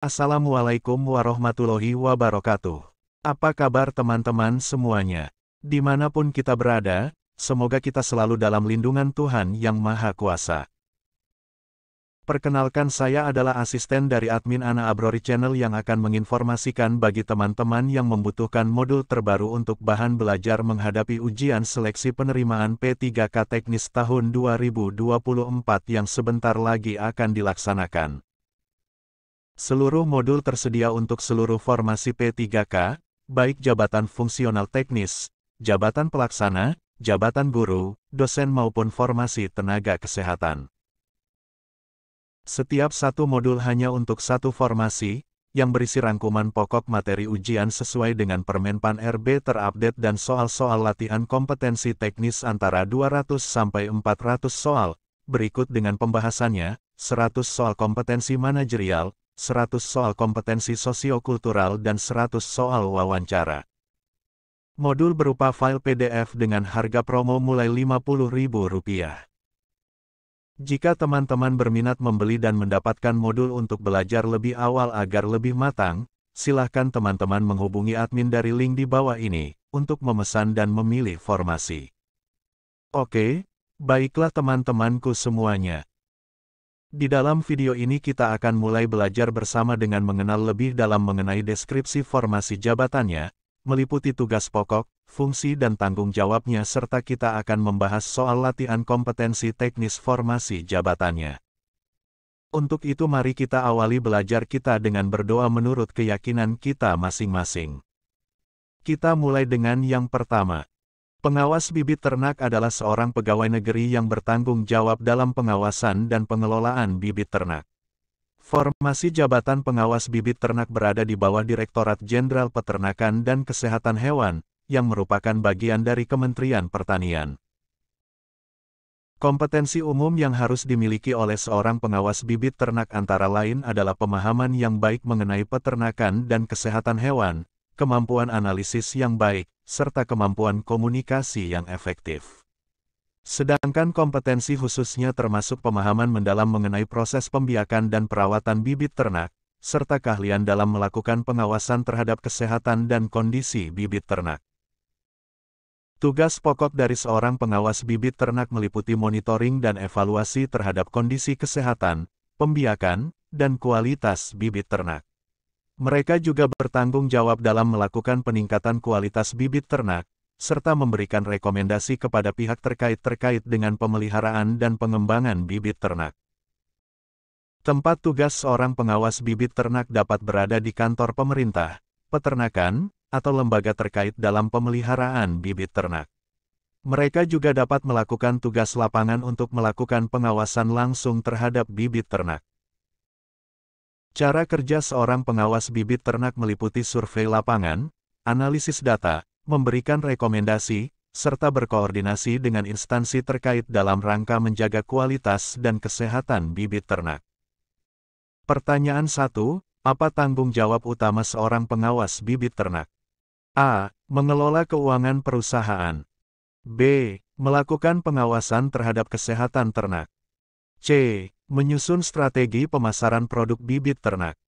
Assalamualaikum warahmatullahi wabarakatuh. Apa kabar teman-teman semuanya? Dimanapun kita berada, semoga kita selalu dalam lindungan Tuhan Yang Maha Kuasa. Perkenalkan saya adalah asisten dari admin Ana Abrori Channel yang akan menginformasikan bagi teman-teman yang membutuhkan modul terbaru untuk bahan belajar menghadapi ujian seleksi penerimaan P3K Teknis tahun 2024 yang sebentar lagi akan dilaksanakan. Seluruh modul tersedia untuk seluruh formasi P3K, baik jabatan fungsional teknis, jabatan pelaksana, jabatan guru, dosen maupun formasi tenaga kesehatan. Setiap satu modul hanya untuk satu formasi, yang berisi rangkuman pokok materi ujian sesuai dengan Permenpan RB terupdate dan soal-soal latihan kompetensi teknis antara 200 sampai 400 soal. Berikut dengan pembahasannya, 100 soal kompetensi manajerial, 100 soal kompetensi sosiokultural dan 100 soal wawancara. Modul berupa file PDF dengan harga promo mulai Rp50.000. Jika teman-teman berminat membeli dan mendapatkan modul untuk belajar lebih awal agar lebih matang, silahkan teman-teman menghubungi admin dari link di bawah ini untuk memesan dan memilih formasi. Oke, baiklah teman-temanku semuanya. Di dalam video ini kita akan mulai belajar bersama dengan mengenal lebih dalam mengenai deskripsi formasi jabatannya, meliputi tugas pokok, fungsi dan tanggung jawabnya serta kita akan membahas soal latihan kompetensi teknis formasi jabatannya. Untuk itu mari kita awali belajar kita dengan berdoa menurut keyakinan kita masing-masing. Kita mulai dengan yang pertama, Pengawas bibit ternak adalah seorang pegawai negeri yang bertanggung jawab dalam pengawasan dan pengelolaan bibit ternak. Formasi jabatan pengawas bibit ternak berada di bawah Direktorat Jenderal Peternakan dan Kesehatan Hewan, yang merupakan bagian dari Kementerian Pertanian. Kompetensi umum yang harus dimiliki oleh seorang pengawas bibit ternak antara lain adalah pemahaman yang baik mengenai peternakan dan kesehatan hewan, kemampuan analisis yang baik, serta kemampuan komunikasi yang efektif. Sedangkan kompetensi khususnya termasuk pemahaman mendalam mengenai proses pembiakan dan perawatan bibit ternak, serta keahlian dalam melakukan pengawasan terhadap kesehatan dan kondisi bibit ternak. Tugas pokok dari seorang pengawas bibit ternak meliputi monitoring dan evaluasi terhadap kondisi kesehatan, pembiakan, dan kualitas bibit ternak. Mereka juga bertanggung jawab dalam melakukan peningkatan kualitas bibit ternak, serta memberikan rekomendasi kepada pihak terkait terkait dengan pemeliharaan dan pengembangan bibit ternak. Tempat tugas seorang pengawas bibit ternak dapat berada di kantor pemerintah, peternakan, atau lembaga terkait dalam pemeliharaan bibit ternak. Mereka juga dapat melakukan tugas lapangan untuk melakukan pengawasan langsung terhadap bibit ternak. Cara kerja seorang pengawas bibit ternak meliputi survei lapangan, analisis data, memberikan rekomendasi, serta berkoordinasi dengan instansi terkait dalam rangka menjaga kualitas dan kesehatan bibit ternak. Pertanyaan 1. Apa tanggung jawab utama seorang pengawas bibit ternak? A. Mengelola keuangan perusahaan. B. Melakukan pengawasan terhadap kesehatan ternak. C. Menyusun strategi pemasaran produk bibit ternak.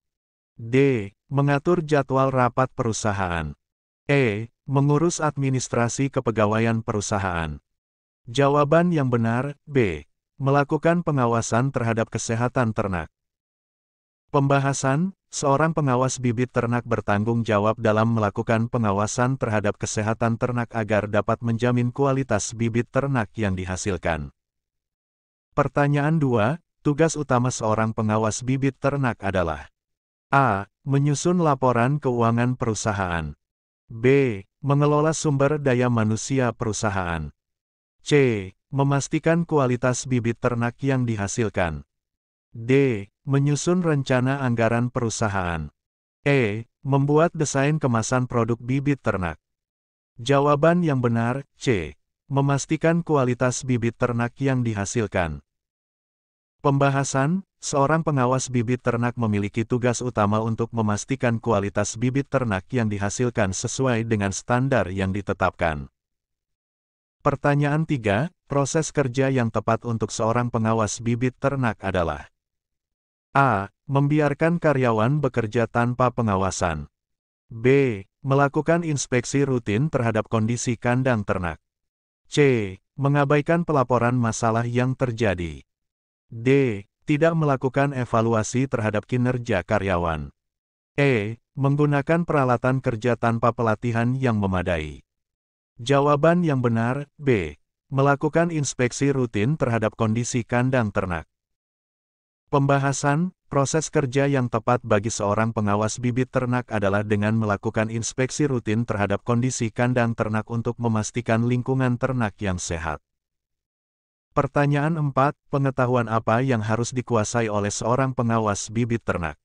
D. Mengatur jadwal rapat perusahaan. E. Mengurus administrasi kepegawaian perusahaan. Jawaban yang benar, B. Melakukan pengawasan terhadap kesehatan ternak. Pembahasan, seorang pengawas bibit ternak bertanggung jawab dalam melakukan pengawasan terhadap kesehatan ternak agar dapat menjamin kualitas bibit ternak yang dihasilkan. Pertanyaan 2, tugas utama seorang pengawas bibit ternak adalah A. Menyusun laporan keuangan perusahaan. B. Mengelola sumber daya manusia perusahaan. C. Memastikan kualitas bibit ternak yang dihasilkan. D. Menyusun rencana anggaran perusahaan. E. Membuat desain kemasan produk bibit ternak. Jawaban yang benar, C. Memastikan kualitas bibit ternak yang dihasilkan. Pembahasan, seorang pengawas bibit ternak memiliki tugas utama untuk memastikan kualitas bibit ternak yang dihasilkan sesuai dengan standar yang ditetapkan. Pertanyaan 3, proses kerja yang tepat untuk seorang pengawas bibit ternak adalah A. Membiarkan karyawan bekerja tanpa pengawasan. B. Melakukan inspeksi rutin terhadap kondisi kandang ternak. C. Mengabaikan pelaporan masalah yang terjadi. D. Tidak melakukan evaluasi terhadap kinerja karyawan. E. Menggunakan peralatan kerja tanpa pelatihan yang memadai. Jawaban yang benar, B. Melakukan inspeksi rutin terhadap kondisi kandang ternak. Pembahasan, proses kerja yang tepat bagi seorang pengawas bibit ternak adalah dengan melakukan inspeksi rutin terhadap kondisi kandang ternak untuk memastikan lingkungan ternak yang sehat. Pertanyaan 4. Pengetahuan apa yang harus dikuasai oleh seorang pengawas bibit ternak?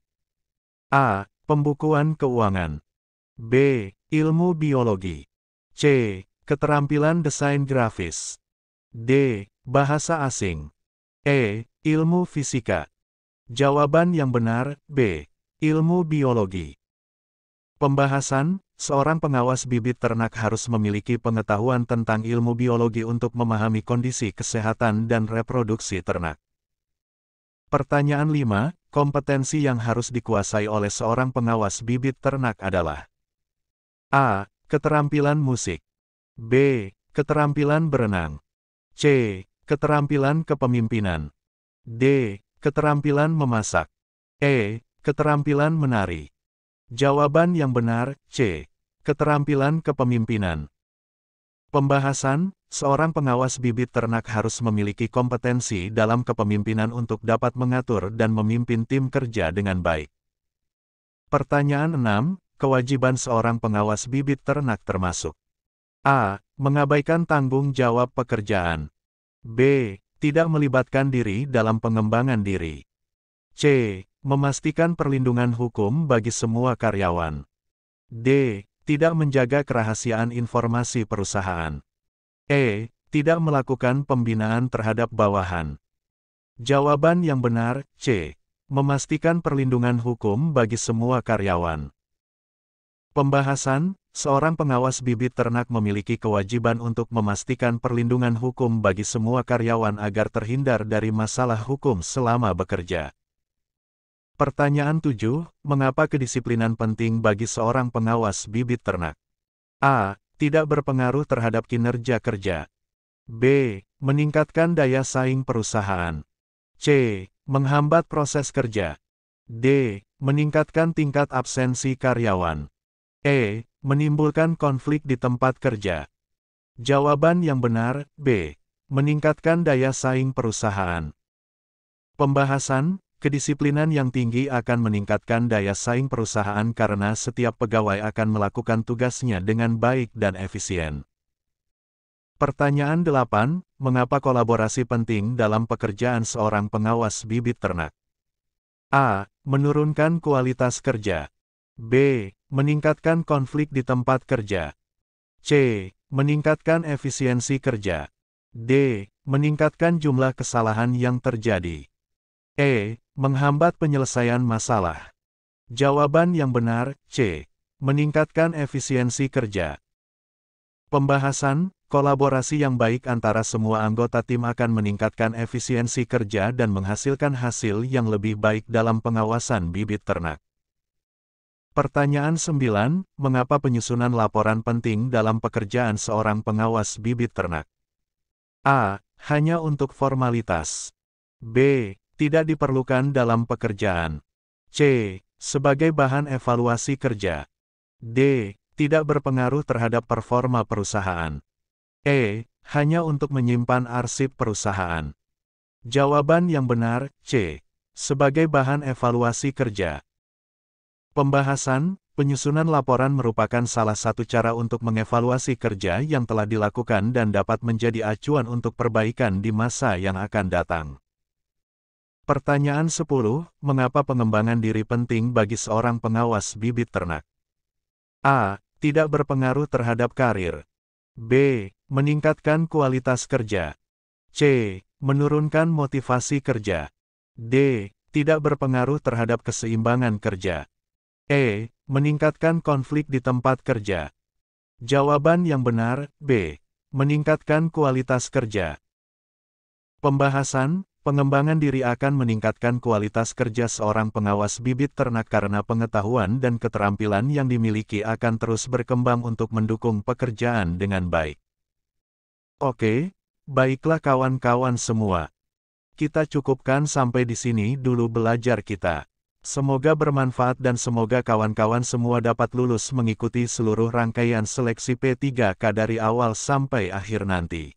A. Pembukuan keuangan. B. Ilmu biologi. C. Keterampilan desain grafis. D. Bahasa asing. E. Ilmu fisika. Jawaban yang benar, B. Ilmu biologi. Pembahasan, seorang pengawas bibit ternak harus memiliki pengetahuan tentang ilmu biologi untuk memahami kondisi kesehatan dan reproduksi ternak. Pertanyaan 5, kompetensi yang harus dikuasai oleh seorang pengawas bibit ternak adalah A. Keterampilan musik B. Keterampilan berenang C. Keterampilan kepemimpinan D. Keterampilan memasak E. Keterampilan menari Jawaban yang benar, C. Keterampilan kepemimpinan. Pembahasan, seorang pengawas bibit ternak harus memiliki kompetensi dalam kepemimpinan untuk dapat mengatur dan memimpin tim kerja dengan baik. Pertanyaan 6, kewajiban seorang pengawas bibit ternak termasuk A. Mengabaikan tanggung jawab pekerjaan. B. Tidak melibatkan diri dalam pengembangan diri. C. Memastikan perlindungan hukum bagi semua karyawan. D. Tidak menjaga kerahasiaan informasi perusahaan. E. Tidak melakukan pembinaan terhadap bawahan. Jawaban yang benar, C. Memastikan perlindungan hukum bagi semua karyawan. Pembahasan, seorang pengawas bibit ternak memiliki kewajiban untuk memastikan perlindungan hukum bagi semua karyawan agar terhindar dari masalah hukum selama bekerja. Pertanyaan 7, mengapa kedisiplinan penting bagi seorang pengawas bibit ternak? A. Tidak berpengaruh terhadap kinerja kerja. B. Meningkatkan daya saing perusahaan. C. Menghambat proses kerja. D. Meningkatkan tingkat absensi karyawan. E. Menimbulkan konflik di tempat kerja. Jawaban yang benar, B. Meningkatkan daya saing perusahaan. Pembahasan, Kedisiplinan yang tinggi akan meningkatkan daya saing perusahaan karena setiap pegawai akan melakukan tugasnya dengan baik dan efisien. Pertanyaan 8, mengapa kolaborasi penting dalam pekerjaan seorang pengawas bibit ternak? A. Menurunkan kualitas kerja. B. Meningkatkan konflik di tempat kerja. C. Meningkatkan efisiensi kerja. D. Meningkatkan jumlah kesalahan yang terjadi. E. Menghambat penyelesaian masalah. Jawaban yang benar, C. Meningkatkan efisiensi kerja. Pembahasan, kolaborasi yang baik antara semua anggota tim akan meningkatkan efisiensi kerja dan menghasilkan hasil yang lebih baik dalam pengawasan bibit ternak. Pertanyaan 9, mengapa penyusunan laporan penting dalam pekerjaan seorang pengawas bibit ternak? A. Hanya untuk formalitas. B tidak diperlukan dalam pekerjaan. C. Sebagai bahan evaluasi kerja. D. Tidak berpengaruh terhadap performa perusahaan. E. Hanya untuk menyimpan arsip perusahaan. Jawaban yang benar, C. Sebagai bahan evaluasi kerja. Pembahasan, penyusunan laporan merupakan salah satu cara untuk mengevaluasi kerja yang telah dilakukan dan dapat menjadi acuan untuk perbaikan di masa yang akan datang. Pertanyaan 10, mengapa pengembangan diri penting bagi seorang pengawas bibit ternak? A. Tidak berpengaruh terhadap karir. B. Meningkatkan kualitas kerja. C. Menurunkan motivasi kerja. D. Tidak berpengaruh terhadap keseimbangan kerja. E. Meningkatkan konflik di tempat kerja. Jawaban yang benar, B. Meningkatkan kualitas kerja. Pembahasan, Pengembangan diri akan meningkatkan kualitas kerja seorang pengawas bibit ternak karena pengetahuan dan keterampilan yang dimiliki akan terus berkembang untuk mendukung pekerjaan dengan baik. Oke, baiklah kawan-kawan semua. Kita cukupkan sampai di sini dulu belajar kita. Semoga bermanfaat dan semoga kawan-kawan semua dapat lulus mengikuti seluruh rangkaian seleksi P3K dari awal sampai akhir nanti.